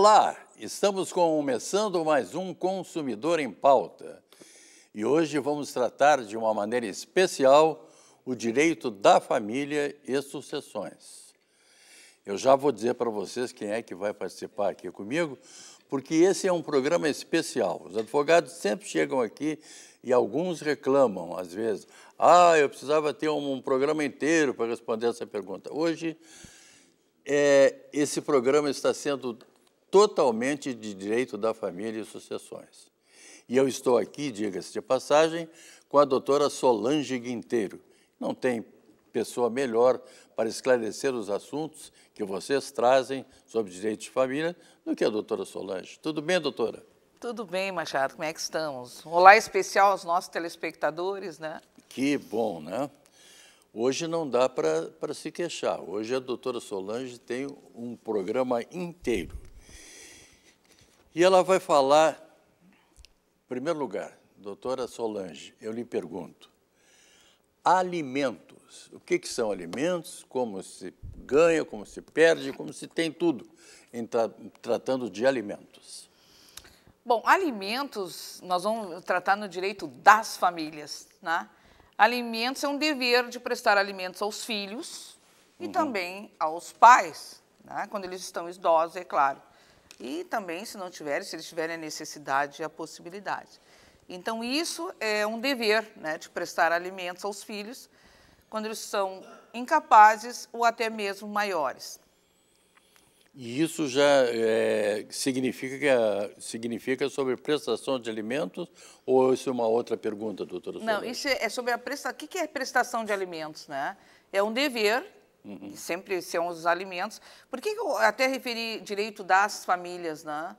Olá, estamos começando mais um Consumidor em Pauta. E hoje vamos tratar de uma maneira especial o direito da família e sucessões. Eu já vou dizer para vocês quem é que vai participar aqui comigo, porque esse é um programa especial. Os advogados sempre chegam aqui e alguns reclamam, às vezes. Ah, eu precisava ter um, um programa inteiro para responder essa pergunta. Hoje, é, esse programa está sendo totalmente de direito da família e sucessões. E eu estou aqui, diga-se de passagem, com a doutora Solange Guinteiro. Não tem pessoa melhor para esclarecer os assuntos que vocês trazem sobre direito de família do que a doutora Solange. Tudo bem, doutora? Tudo bem, Machado, como é que estamos? Olá especial aos nossos telespectadores, né? Que bom, né? Hoje não dá para se queixar. Hoje a doutora Solange tem um programa inteiro. E ela vai falar, em primeiro lugar, doutora Solange, eu lhe pergunto, alimentos, o que, que são alimentos, como se ganha, como se perde, como se tem tudo em tra tratando de alimentos? Bom, alimentos, nós vamos tratar no direito das famílias, né? Alimentos é um dever de prestar alimentos aos filhos e uhum. também aos pais, né? quando eles estão idosos, é claro e também, se não tiverem, se eles tiverem a necessidade e a possibilidade. Então, isso é um dever né, de prestar alimentos aos filhos quando eles são incapazes ou até mesmo maiores. E isso já é, significa, significa sobre prestação de alimentos ou isso é uma outra pergunta, doutora? Não, isso é, é sobre a prestação. O que é prestação de alimentos, né? É um dever Uhum. sempre são os alimentos. Por que eu até referi direito das famílias, né?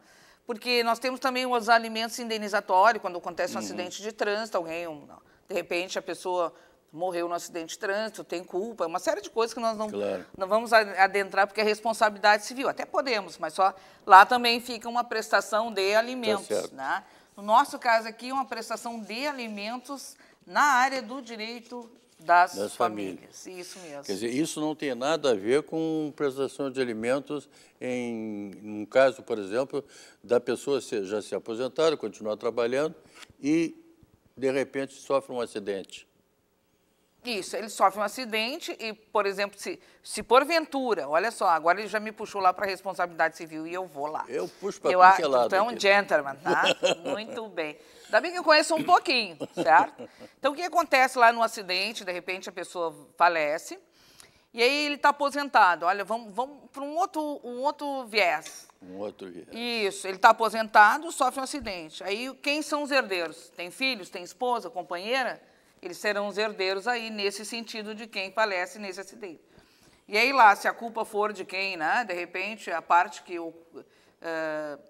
Porque nós temos também os alimentos indenizatórios, quando acontece um uhum. acidente de trânsito, alguém, um, de repente, a pessoa morreu no acidente de trânsito, tem culpa, uma série de coisas que nós não, claro. não vamos adentrar, porque é responsabilidade civil. Até podemos, mas só lá também fica uma prestação de tá alimentos. Tá né? No nosso caso aqui, uma prestação de alimentos na área do direito das, das famílias. famílias. Isso mesmo. Quer dizer, isso não tem nada a ver com prestação de alimentos em um caso, por exemplo, da pessoa já se aposentar, continuar trabalhando e, de repente, sofre um acidente. Isso, ele sofre um acidente e, por exemplo, se, se porventura, olha só, agora ele já me puxou lá para a responsabilidade civil e eu vou lá. Eu puxo para aquele é lado. Então, é aqui. gentleman, tá? Muito bem. Ainda bem que eu conheço um pouquinho, certo? Então, o que acontece lá no acidente? De repente, a pessoa falece e aí ele está aposentado. Olha, vamos, vamos para um outro, um outro viés. Um outro viés. Isso, ele está aposentado, sofre um acidente. Aí, quem são os herdeiros? Tem filhos, tem esposa, companheira? Eles serão os herdeiros aí, nesse sentido de quem falece nesse acidente. E aí lá, se a culpa for de quem, né? De repente, a parte que... o. uh,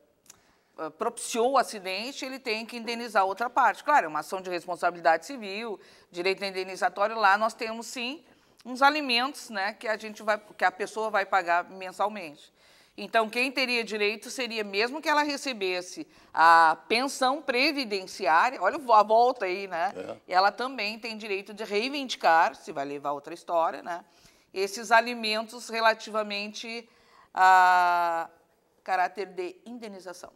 eh, propiciou o acidente, ele tem que indenizar outra parte. Claro, é uma ação de responsabilidade civil, direito indenizatório lá, nós temos sim uns alimentos, né, que a gente vai que a pessoa vai pagar mensalmente. Então, quem teria direito seria mesmo que ela recebesse a pensão previdenciária, olha a volta aí, né? É. Ela também tem direito de reivindicar, se vai levar outra história, né? Esses alimentos relativamente a caráter de indenização.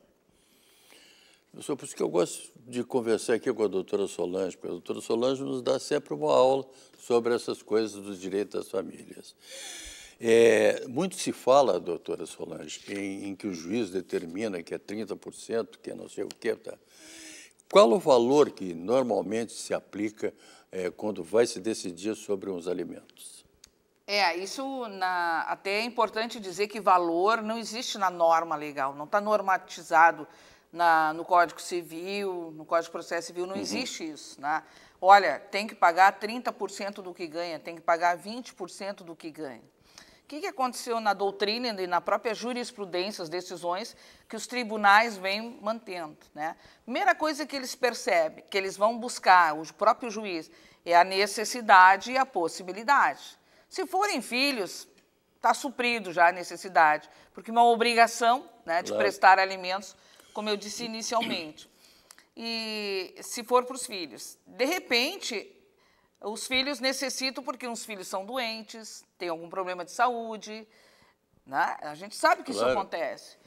Professor, por isso que eu gosto de conversar aqui com a doutora Solange, porque a doutora Solange nos dá sempre uma aula sobre essas coisas dos direitos das famílias. É, muito se fala, doutora Solange, em, em, que o juiz determina que é 30%, que é não sei o quê. Tá? Qual o valor que normalmente se aplica é, quando vai se decidir sobre uns alimentos? É, isso na, até é importante dizer que valor não existe na norma legal, não está normatizado na, no Código Civil, no Código de Processo Civil, não uhum. existe isso. Né? Olha, tem que pagar 30% do que ganha, tem que pagar 20% do que ganha. O que, que aconteceu na doutrina e na própria jurisprudência, as decisões que os tribunais vêm mantendo? Né? Primeira coisa que eles percebem, que eles vão buscar, o próprio juiz, é a necessidade e a possibilidade. Se forem filhos, está suprido já a necessidade, porque é uma obrigação né, de claro. prestar alimentos como eu disse inicialmente. E se for para os filhos. De repente, os filhos necessitam, porque uns filhos são doentes, têm algum problema de saúde. Né? A gente sabe que claro. isso acontece.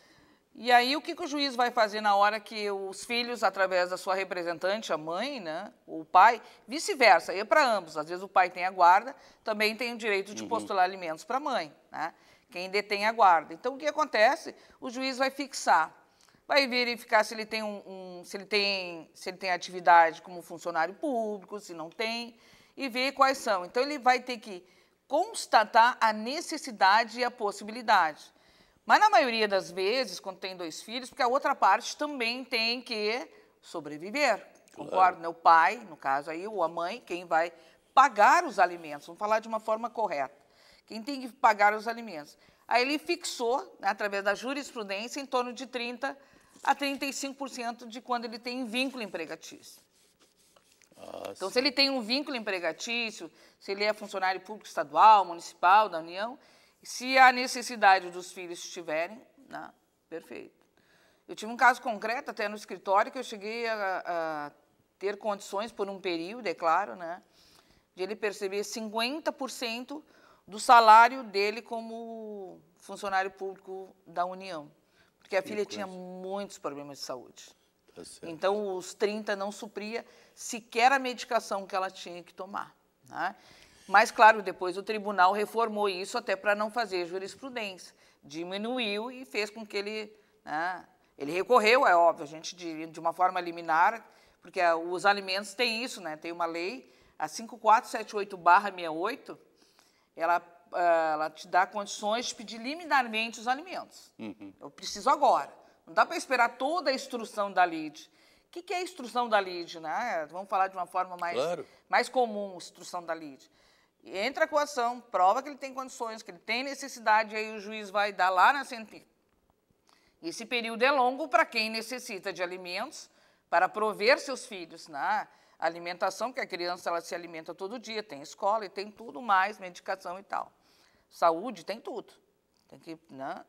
E aí, o que, que, o juiz vai fazer na hora que os filhos, através da sua representante, a mãe, né, o pai, vice-versa, é para ambos. Às vezes o pai tem a guarda, também tem o direito de uhum. postular alimentos para a mãe, né, quem detém a guarda. Então, o que acontece? O juiz vai fixar vai verificar se ele tem um, um, se ele tem se ele tem atividade como funcionário público, se não tem e ver quais são. Então ele vai ter que constatar a necessidade e a possibilidade. Mas na maioria das vezes, quando tem dois filhos, porque a outra parte também tem que sobreviver. Concordo, né? O pai, no caso aí, ou a mãe, quem vai pagar os alimentos, vamos falar de uma forma correta. Quem tem que pagar os alimentos. Aí ele fixou, né, através da jurisprudência, em torno de 30 a 35% de quando ele tem vínculo empregatício. Ah, então, se ele tem um vínculo empregatício, se ele é funcionário público estadual, municipal, da União, se a necessidade dos filhos estiverem, né, perfeito. Eu tive um caso concreto até no escritório que eu cheguei a, a ter condições por um período, é claro, né, de ele perceber 50% do salário dele como funcionário público da União. Porque a filha tinha muitos problemas de saúde. Tá então, os 30 não supria sequer a medicação que ela tinha que tomar. Né? Mas, claro, depois o tribunal reformou isso até para não fazer jurisprudência. Diminuiu e fez com que ele. Né, ele recorreu, é óbvio, a gente de, de uma forma liminar, porque ah, os alimentos têm isso, né? Tem uma lei, a 5478-68, ela eh, ela te dá condições de pedir liminarmente os alimentos. Uhum. Eu preciso agora. Não dá para esperar toda a instrução da LID. O que, que é a instrução da LID? Né? Vamos falar de uma forma mais, claro. mais comum, instrução da LID. Entra com a ação, prova que ele tem condições, que ele tem necessidade, aí o juiz vai dar lá na sentença. Esse período é longo para quem necessita de alimentos para prover seus filhos. Né? alimentação, que a criança ela se alimenta todo dia, tem escola e tem tudo mais, medicação e tal. Saúde, tem tudo. Tem que, né?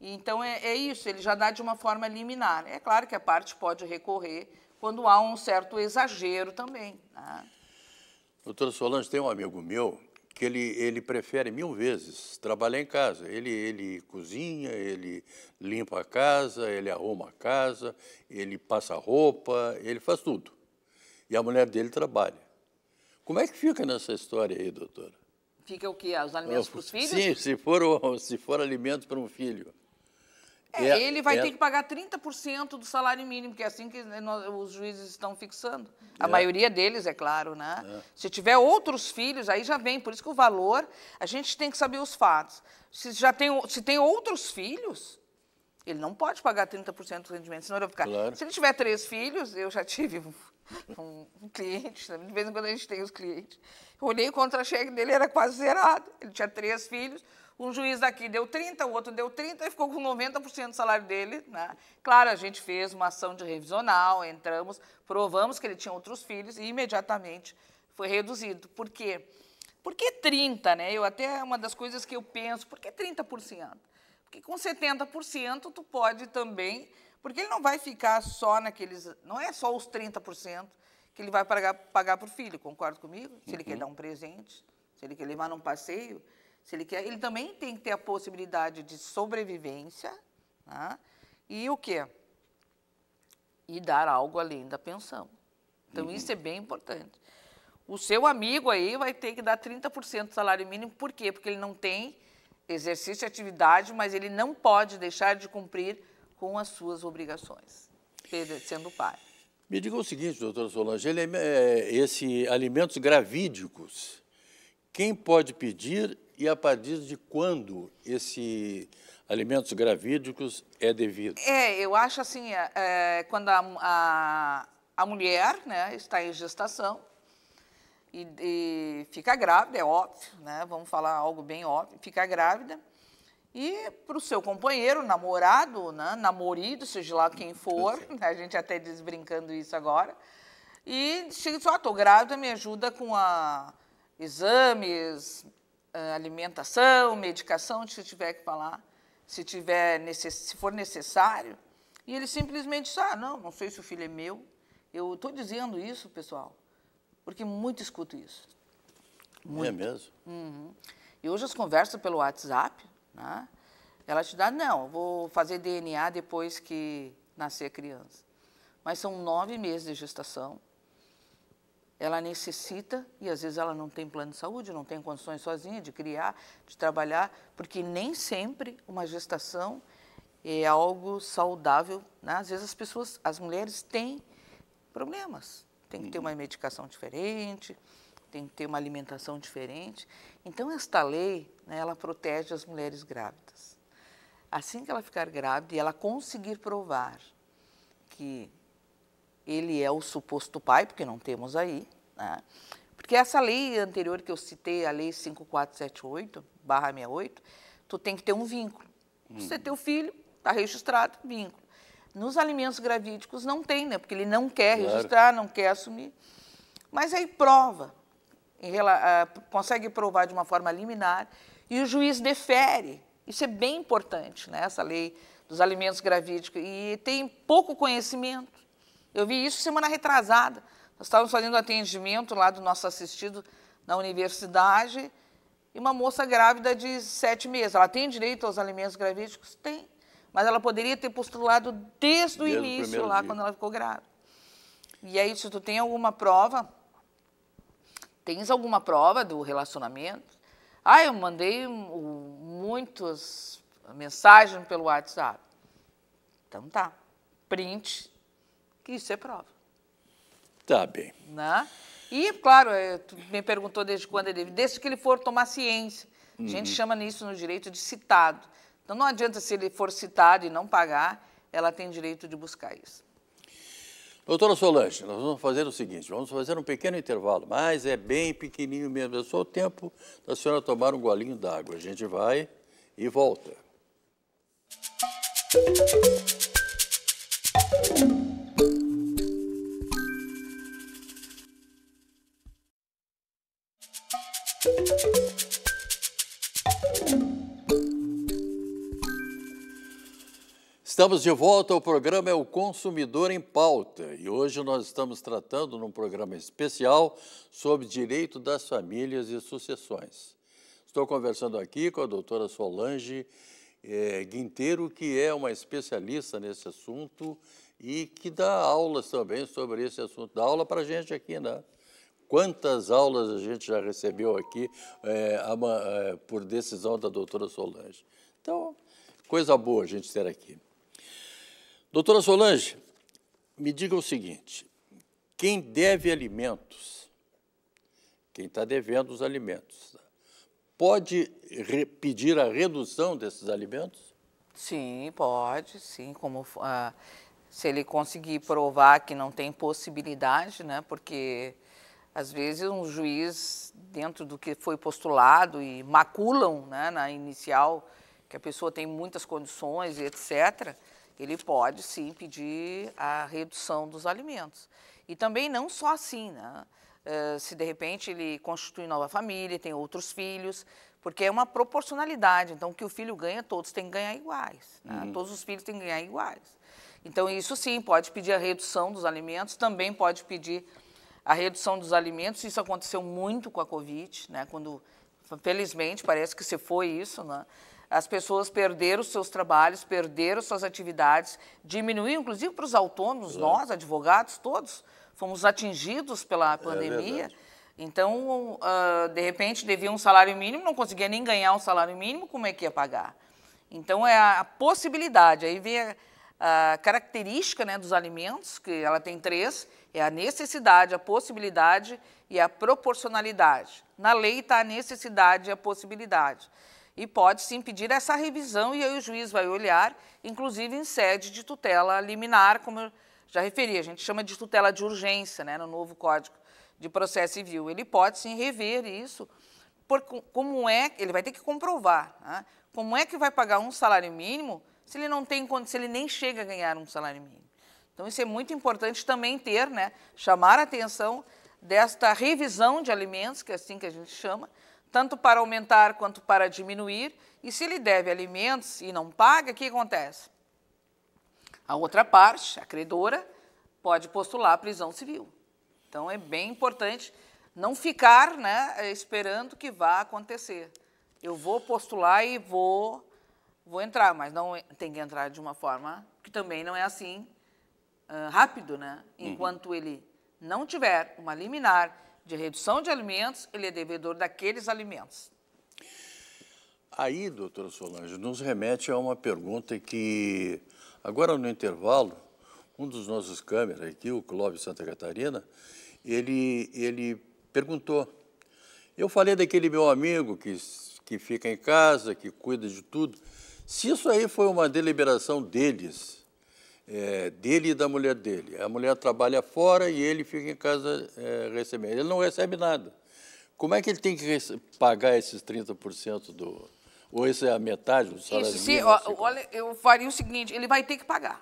Então é, é isso, ele já dá de uma forma liminar. É claro que a parte pode recorrer quando há um certo exagero também. Né? Doutora Solange, tem um amigo meu que ele, ele prefere mil vezes trabalhar em casa. Ele, ele cozinha, ele limpa a casa, ele arruma a casa, ele passa roupa, ele faz tudo e a mulher dele trabalha. Como é que fica nessa história aí, doutora? Fica o quê? Os alimentos para os filhos? Sim, se for, se for alimento para um filho. É, é, ele vai é, ter que pagar 30% do salário mínimo, que é assim que os juízes estão fixando. A é. maioria deles, é claro, né? É. Se tiver outros filhos, aí já vem. Por isso que o valor, a gente tem que saber os fatos. Se, já tem, se tem outros filhos, ele não pode pagar 30% do rendimento, senão ele vai ficar. Claro. Se ele tiver três filhos, eu já tive um, cliente, de vez em quando a gente tem os clientes. Eu olhei o contra-cheque dele, era quase zerado. Ele tinha três filhos, um juiz daqui deu 30, o outro deu 30 e ficou com 90% do salário dele. Né? Claro, a gente fez uma ação de revisional, entramos, provamos que ele tinha outros filhos e imediatamente foi reduzido. Por quê? Por que 30, né? Eu até é uma das coisas que eu penso, por que 30%? Porque com 70% tu pode também porque ele não vai ficar só naqueles. Não é só os 30% que ele vai pagar, pagar para o filho, concorda comigo? Se uhum. ele quer uhum. dar um presente, se ele quer levar num passeio, se ele quer. Ele também tem que ter a possibilidade de sobrevivência né? e o quê? E dar algo além da pensão. Então, uhum. isso é bem importante. O seu amigo aí vai ter que dar 30% do salário mínimo, por quê? Porque ele não tem exercício e atividade, mas ele não pode deixar de cumprir com as suas obrigações, sendo pai. Me diga o seguinte, doutora Solange, ele, é, é, esse alimentos gravídicos, quem pode pedir e a partir de quando esse alimentos gravídicos é devido? É, eu acho assim, é, é, quando a, a, a, mulher né, está em gestação e, e, fica grávida, é óbvio, né, vamos falar algo bem óbvio, fica grávida, e para o seu companheiro, namorado, né, namorido, seja lá quem for, né, a gente até desbrincando isso agora. E chega e diz, ó, estou grávida, me ajuda com a exames, eh, alimentação, medicação, se tiver que falar, se, tiver, se for necessário. E ele simplesmente disse, ah, não, não sei se o filho é meu. Eu estou dizendo isso, pessoal, porque muito escuto isso. É muito. É mesmo? Uhum. E hoje as conversas pelo WhatsApp, né? Ela te dá, não, vou fazer DNA depois que nascer a criança. Mas são nove meses de gestação. Ela necessita, e às vezes ela não tem plano de saúde, não tem condições sozinha de criar, de trabalhar, porque nem sempre uma gestação é algo saudável. Né? Às vezes as pessoas, as mulheres têm problemas. Tem que ter uhum. uma medicação diferente, tem que ter uma alimentação diferente. Então, esta lei, né, ela protege as mulheres grávidas. Assim que ela ficar grávida e ela conseguir provar que ele é o suposto pai, porque não temos aí, né? porque essa lei anterior que eu citei, a lei 5478-68, tu tem que ter um vínculo. Hum. Você é uhum. teu filho, está registrado, vínculo. Nos alimentos gravídicos não tem, né? Porque ele não quer claro. registrar, não quer assumir. Mas aí prova ah, consegue provar de uma forma liminar e o juiz defere. Isso é bem importante, né? essa lei dos alimentos gravídicos. E tem pouco conhecimento. Eu vi isso semana retrasada. Nós estávamos fazendo atendimento lá do nosso assistido na universidade e uma moça grávida de sete meses. Ela tem direito aos alimentos gravídicos? Tem. Mas ela poderia ter postulado desde, desde o início, lá, dia. quando ela ficou grávida. E aí, se tu tem alguma prova, Tens alguma prova do relacionamento? Ah, eu mandei muitas mensagens pelo WhatsApp. Então tá. Print, que isso é prova. Tá bem. Né? E, claro, é, tu me perguntou desde quando ele. Desde que ele for tomar ciência. A gente uhum. chama nisso no direito de citado. Então não adianta se ele for citado e não pagar, ela tem direito de buscar isso. Doutora Solange, nós vamos fazer o seguinte, vamos fazer um pequeno intervalo, mas é bem pequenininho mesmo, é só o tempo da senhora tomar um golinho d'água. A gente vai e volta. Música Estamos de volta ao programa É o Consumidor em Pauta e hoje nós estamos tratando num programa especial sobre direito das famílias e sucessões. Estou conversando aqui com a doutora Solange é, Guinteiro, que é uma especialista nesse assunto e que dá aulas também sobre esse assunto. Dá aula para a gente aqui, né? Quantas aulas a gente já recebeu aqui é, por decisão da doutora Solange? Então, coisa boa a gente ter aqui. Doutora Solange, me diga o seguinte: quem deve alimentos, quem está devendo os alimentos, pode pedir a redução desses alimentos? Sim, pode, sim. Como ah, se ele conseguir provar que não tem possibilidade, né? Porque às vezes um juiz dentro do que foi postulado e maculam, né, na inicial que a pessoa tem muitas condições e etc. Ele pode sim pedir a redução dos alimentos. E também não só assim, né? Uh, se de repente ele constitui nova família, tem outros filhos, porque é uma proporcionalidade. Então, o que o filho ganha, todos têm que ganhar iguais. Né? Uhum. Todos os filhos têm que ganhar iguais. Então, isso sim, pode pedir a redução dos alimentos, também pode pedir a redução dos alimentos. Isso aconteceu muito com a Covid, né? quando, felizmente, parece que se foi isso, né? As pessoas perderam seus trabalhos, perderam suas atividades, diminuiu, inclusive para os autônomos, é. nós, advogados, todos fomos atingidos pela é pandemia. É então, uh, de repente, devia um salário mínimo, não conseguia nem ganhar um salário mínimo, como é que ia pagar? Então, é a, possibilidade. Aí vem a, a característica né, dos alimentos, que ela tem três, é a necessidade, a possibilidade e a proporcionalidade. Na lei está a necessidade e a possibilidade. E pode sim pedir essa revisão e aí o juiz vai olhar, inclusive em sede de tutela liminar, como eu já referi, a gente chama de tutela de urgência, né, no novo Código de Processo Civil. Ele pode sim rever isso, por, como é, ele vai ter que comprovar, né, como é que vai pagar um salário mínimo se ele não tem, se ele nem chega a ganhar um salário mínimo. Então isso é muito importante também ter, né, chamar a atenção desta revisão de alimentos, que é assim que a gente chama, tanto para aumentar quanto para diminuir, e se ele deve alimentos e não paga, o que acontece? A outra parte, a credora, pode postular a prisão civil. Então é bem importante não ficar né, esperando que vá acontecer. Eu vou postular e vou, vou entrar, mas não é, tem que entrar de uma forma que também não é assim uh, rápido, né? Uhum. Enquanto uhum. ele não tiver uma liminar de redução de alimentos, ele é devedor daqueles alimentos. Aí, doutor Solange, nos remete a uma pergunta que, agora no intervalo, um dos nossos câmeras aqui, o Clóvis Santa Catarina, ele, ele perguntou. Eu falei daquele meu amigo que, que fica em casa, que cuida de tudo. Se isso aí foi uma deliberação deles, é, dele e da mulher dele. A mulher trabalha fora e ele fica em casa é, recebendo. Ele não recebe nada. Como é que ele tem que pagar esses 30% do. Ou isso é a metade do salário isso, mínimo? Sim, olha, eu faria o seguinte: ele vai ter que pagar.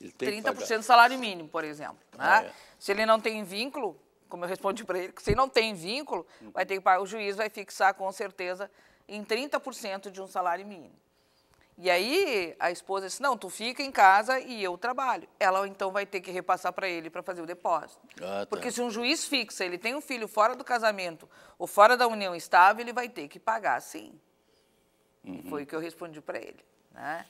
Ele tem 30% do salário mínimo, por exemplo. Né? Ah, é. Se ele não tem vínculo, como eu respondi para ele, se ele não tem vínculo, vai ter que pagar. O juiz vai fixar com certeza em 30% de um salário mínimo. E aí a esposa disse: não, tu fica em casa e eu trabalho. Ela então vai ter que repassar para ele para fazer o depósito. Ah, tá. Porque se um juiz fixa, ele tem um filho fora do casamento ou fora da união estável, ele vai ter que pagar sim. Uhum. Foi o que eu respondi para ele. Né?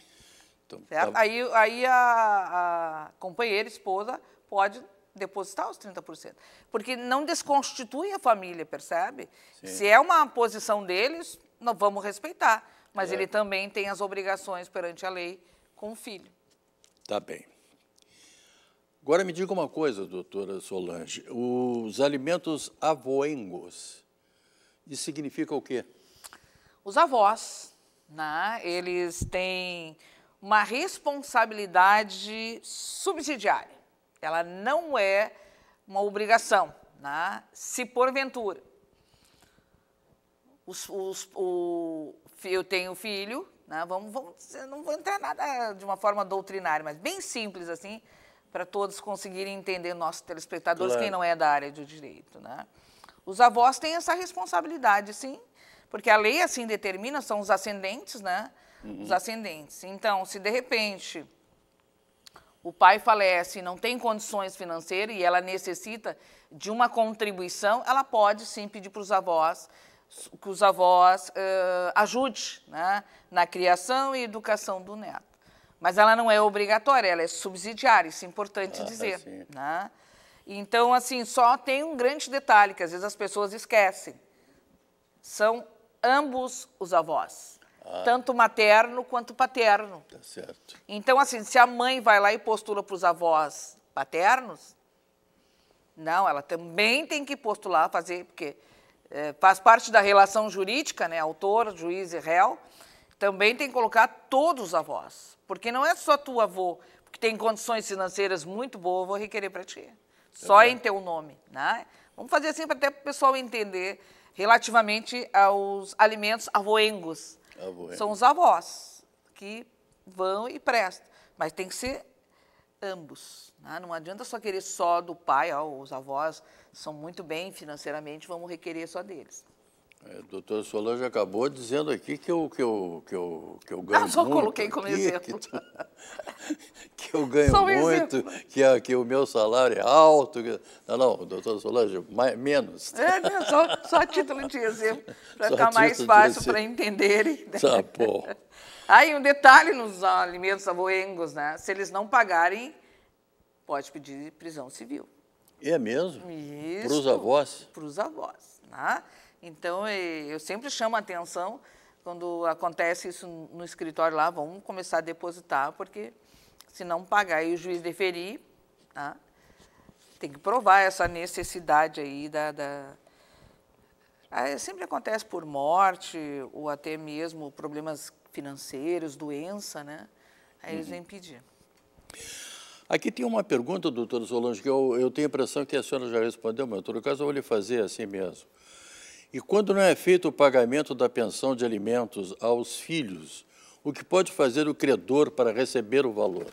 Então, tá... Aí, aí a, a companheira, esposa, pode depositar os 30%. Porque não desconstitui a família, percebe? Sim. Se é uma posição deles, nós vamos respeitar. Mas é. ele também tem as obrigações perante a lei com o filho. Tá bem. Agora me diga uma coisa, doutora Solange. Os alimentos avoengos, isso significa o quê? Os avós, né? eles têm uma responsabilidade subsidiária. Ela não é uma obrigação, né? se porventura os, os, eu tenho filho, né? vamos, vamos, não vou entrar nada de uma forma doutrinária, mas bem simples assim, para todos conseguirem entender, nossos telespectadores, claro. quem não é da área do direito. Né? Os avós têm essa responsabilidade, sim, porque a lei assim determina, são os ascendentes, né? Uhum. Os ascendentes. Então, se de repente o pai falece e não tem condições financeiras e ela necessita de uma contribuição, ela pode sim pedir para os avós que os avós uh, eh, ajudem né, na criação e educação do neto. Mas ela não é obrigatória, ela é subsidiária, isso é importante ah, dizer. Né? Então, assim, só tem um grande detalhe que às vezes as pessoas esquecem. São ambos os avós. Ah. Tanto materno quanto paterno. Tá certo. Então, assim, se a mãe vai lá e postula para os avós paternos, não, ela também tem que postular, fazer, porque é, faz parte da relação jurídica, né, autor, juiz e réu, também tem que colocar todos os avós. Porque não é só tu avô, que tem condições financeiras muito boas, vou requerer para ti. É só em teu nome. Né? Vamos fazer assim para até o pessoal entender relativamente aos alimentos avoengos. Avoengo. São os avós que vão e prestam. Mas tem que ser ambos. Né? Não adianta só querer só do pai, ó, os avós são muito bem financeiramente, vamos requerer só deles. É, doutor Solange acabou dizendo aqui que eu, que eu, que eu, que eu ganho ah, só muito. coloquei como aqui, exemplo. Que, tá- tu, que eu ganho um muito, que, que o meu salário é alto. Que, não, não, doutor Solange, mais, menos. É, só, só título de exemplo, para ficar mais fácil para entenderem. Tá né? bom. Aí um detalhe nos alimentos avoengos, né? Se eles não pagarem, pode pedir prisão civil. É mesmo? Isso. Para os avós? Para os avós, né? Então, eh, eu sempre chamo a atenção quando acontece isso no escritório lá, vamos começar a depositar, porque se não pagar e o juiz deferir, né? tem que provar essa necessidade aí da, da... Ah, é, sempre acontece por morte ou até mesmo problemas financeiros, doença, né? Aí eles uhum. vêm pedir. Aqui tem uma pergunta, doutora Solange, que eu, eu tenho a impressão que a senhora já respondeu, mas, em todo caso, eu vou lhe fazer assim mesmo. E quando não é feito o pagamento da pensão de alimentos aos filhos, o que pode fazer o credor para receber o valor?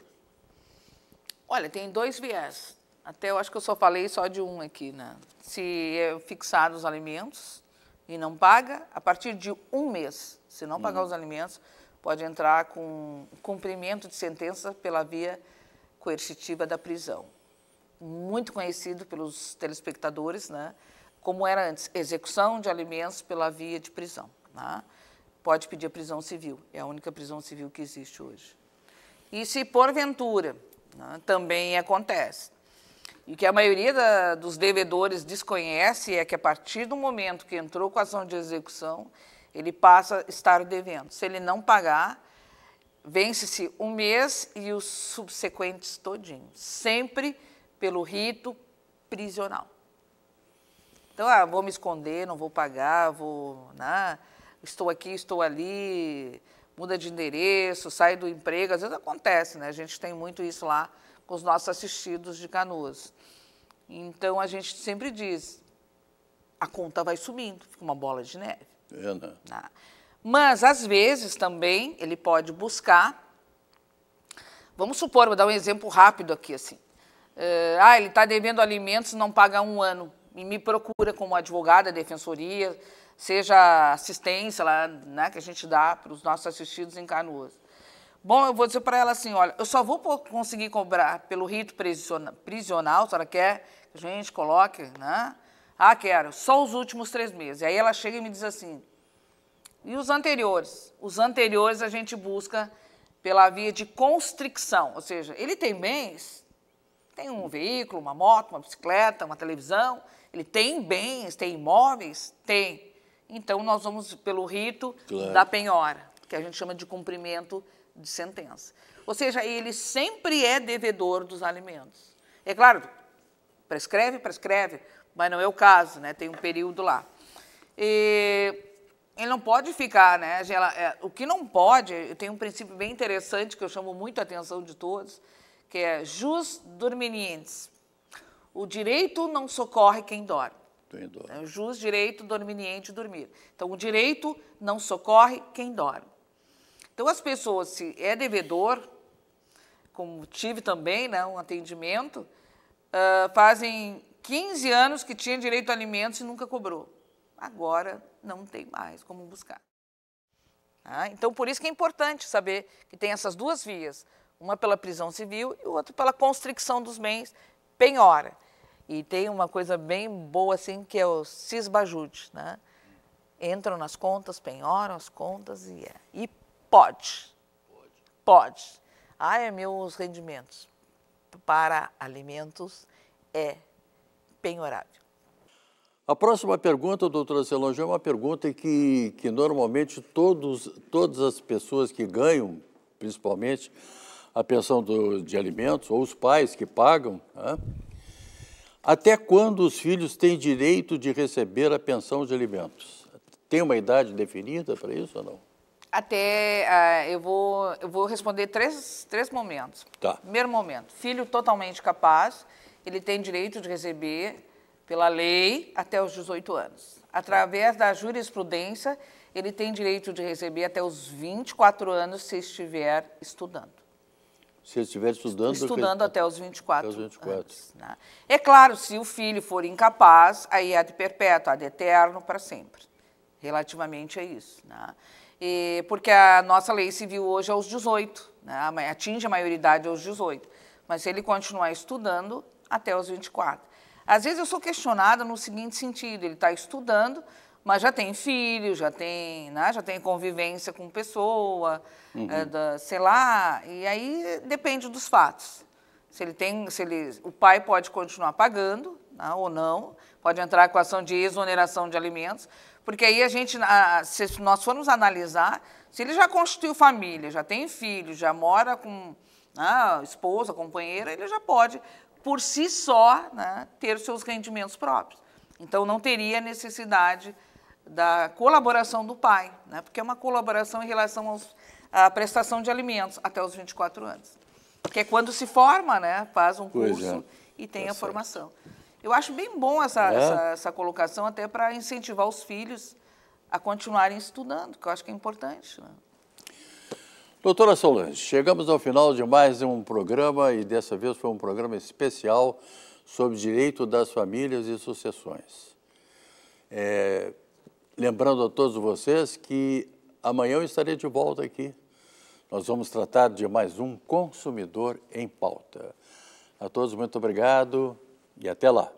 Olha, tem dois viés. Até eu acho que eu só falei só de um aqui, né? Se é fixado os alimentos e não paga, a partir de um mês, se não pagar hum. os alimentos, pode entrar com cumprimento de sentença pela via coercitiva da prisão. Muito conhecido pelos telespectadores, né? como era antes, execução de alimentos pela via de prisão. Né? Pode pedir a prisão civil, é a única prisão civil que existe hoje. E se porventura, né, também acontece. E que a maioria da, dos devedores desconhece é que a partir do momento que entrou com a ação de execução, ele passa a estar devendo. Se ele não pagar, Vence-se um mês e os subsequentes todinhos, sempre pelo rito prisional. Então, ah, vou me esconder, não vou pagar, vou, né? estou aqui, estou ali, muda de endereço, sai do emprego, às vezes acontece, né? A gente tem muito isso lá com os nossos assistidos de canoas. Então a gente sempre diz, a conta vai sumindo fica uma bola de neve. É, né? Ah. Mas, às vezes, também, ele pode buscar. Vamos supor, vou dar um exemplo rápido aqui, assim. Uh, ah, ele está devendo alimentos, não paga um ano. E me procura como advogada, defensoria, seja assistência lá, né, que a gente dá para os nossos assistidos em Canoas. Bom, eu vou dizer para ela assim, olha, eu só vou conseguir cobrar pelo rito prisional, se ela quer que a gente coloque, né? Ah, quero, só os últimos três meses. E aí ela chega e me diz assim, e os anteriores? Os anteriores a gente busca pela via de constricção, ou seja, ele tem bens, tem um veículo, uma moto, uma bicicleta, uma televisão, ele tem bens, tem imóveis, tem. Então nós vamos pelo rito claro. da penhora, que a gente chama de cumprimento de sentença. Ou seja, ele sempre é devedor dos alimentos. É claro, prescreve, prescreve, mas não é o caso, né? Tem um período lá. E ele não pode ficar, né, É, o que não pode, tem um princípio bem interessante que eu chamo muito a atenção de todos, que é jus dormientes. O direito não socorre quem dorme. É o jus, direito, dorminiente, dormir. Então, o direito não socorre quem dorme. Então, as pessoas, se é devedor, como tive também, né, um atendimento, uh, fazem 15 anos que tinha direito a alimentos e nunca cobrou agora não tem mais como buscar. Ah, então, por isso que é importante saber que tem essas duas vias, uma pela prisão civil e outra pela constricção dos bens, penhora. E tem uma coisa bem boa assim que é o cisbajude, né? Entram nas contas, penhoram as contas e é. E pode. Pode. Pode. Ah, é meus rendimentos. Para alimentos é penhorável. A próxima pergunta, doutora Celange, é uma pergunta que, que normalmente todos, todas as pessoas que ganham, principalmente, a pensão do, de alimentos, ou os pais que pagam, né? até quando os filhos têm direito de receber a pensão de alimentos? Tem uma idade definida para isso ou não? Até, uh, eu, vou, eu vou responder três, três momentos. Tá. Primeiro momento, filho totalmente capaz, ele tem direito de receber pela lei até os 18 anos. Através da jurisprudência, ele tem direito de receber até os 24 anos se estiver estudando. Se estiver estudando... Estudando até os 24, até os 24. anos. Né? É claro, se o filho for incapaz, aí é de perpétuo, é de eterno, para sempre. Relativamente a isso. Né? E, porque a nossa lei civil hoje é aos 18, né? atinge a maioridade aos 18. Mas se ele continuar estudando, até os 24. Às vezes eu sou questionada no seguinte sentido: ele está estudando, mas já tem filho, já tem, né, já tem convivência com pessoa, uhum. é, da, sei lá. E aí depende dos fatos. Se ele tem, se ele, o pai pode continuar pagando né, ou não, pode entrar com a ação de exoneração de alimentos, porque aí a gente, a, se nós formos analisar, se ele já constituiu família, já tem filho, já mora com a né, esposa, companheira, ele já pode por si só, né, ter seus rendimentos próprios. Então, não teria necessidade da colaboração do pai, né, porque é uma colaboração em relação aos, à prestação de alimentos até os 24 anos. Porque é quando se forma, né, faz um curso é. e tem tá a certo. formação. Eu acho bem bom essa, é. essa, essa colocação, até para incentivar os filhos a continuarem estudando, que eu acho que é importante. Né? Doutora Solange, chegamos ao final de mais um programa e dessa vez foi um programa especial sobre direito das famílias e sucessões. É, lembrando a todos vocês que amanhã eu estarei de volta aqui. Nós vamos tratar de mais um consumidor em pauta. A todos, muito obrigado e até lá.